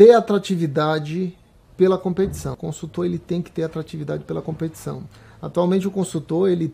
ter atratividade pela competição. O consultor ele tem que ter atratividade pela competição. Atualmente o consultor ele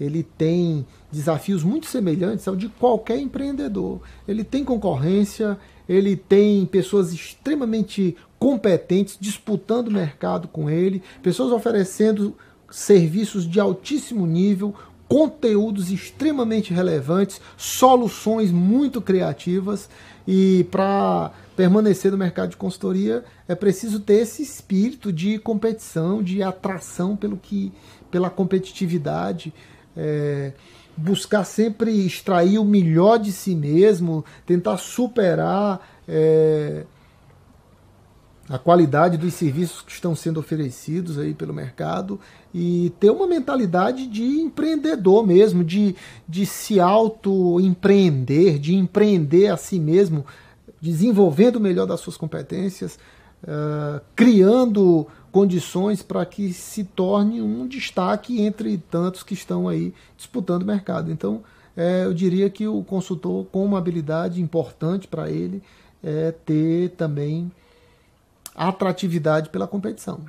ele tem desafios muito semelhantes ao de qualquer empreendedor. Ele tem concorrência, ele tem pessoas extremamente competentes disputando o mercado com ele, pessoas oferecendo serviços de altíssimo nível conteúdos extremamente relevantes, soluções muito criativas e para permanecer no mercado de consultoria é preciso ter esse espírito de competição, de atração pelo que, pela competitividade, é, buscar sempre extrair o melhor de si mesmo, tentar superar é, a qualidade dos serviços que estão sendo oferecidos aí pelo mercado e ter uma mentalidade de empreendedor mesmo, de, de se auto-empreender, de empreender a si mesmo, desenvolvendo melhor das suas competências, uh, criando condições para que se torne um destaque entre tantos que estão aí disputando o mercado. Então, é, eu diria que o consultor, com uma habilidade importante para ele, é ter também atratividade pela competição.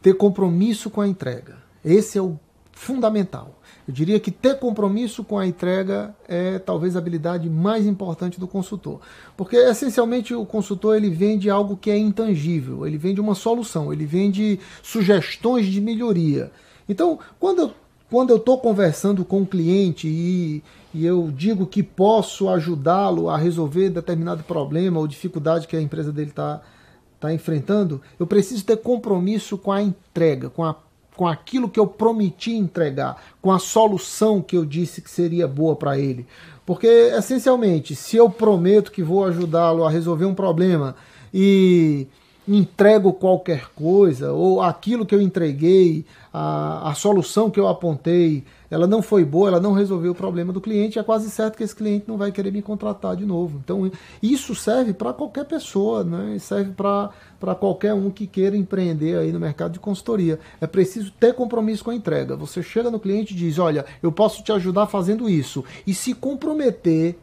Ter compromisso com a entrega. Esse é o fundamental. Eu diria que ter compromisso com a entrega é talvez a habilidade mais importante do consultor, porque essencialmente o consultor ele vende algo que é intangível, ele vende uma solução, ele vende sugestões de melhoria. Então, quando eu quando eu estou conversando com o cliente e, e, eu digo que posso ajudá-lo a resolver determinado problema ou dificuldade que a empresa dele está está enfrentando, eu preciso ter compromisso com a entrega, com, a, com aquilo que eu prometi entregar, com a solução que eu disse que seria boa para ele. Porque, essencialmente, se eu prometo que vou ajudá-lo a resolver um problema e entrego qualquer coisa, ou aquilo que eu entreguei, a, a solução que eu apontei, ela não foi boa, ela não resolveu o problema do cliente, é quase certo que esse cliente não vai querer me contratar de novo. Então, isso serve para qualquer pessoa, né? serve para qualquer um que queira empreender aí no mercado de consultoria. É preciso ter compromisso com a entrega. Você chega no cliente e diz: Olha, eu posso te ajudar fazendo isso, e se comprometer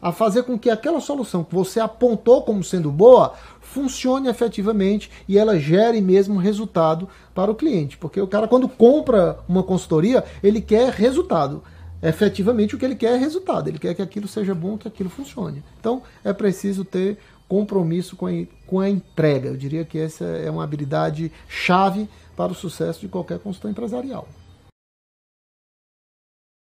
a fazer com que aquela solução que você apontou como sendo boa funcione efetivamente e ela gere mesmo resultado para o cliente. Porque o cara, quando compra uma consultoria, ele quer resultado. Efetivamente, o que ele quer é resultado. Ele quer que aquilo seja bom, que aquilo funcione. Então, é preciso ter compromisso com a, com a entrega. Eu diria que essa é uma habilidade chave para o sucesso de qualquer consultor empresarial.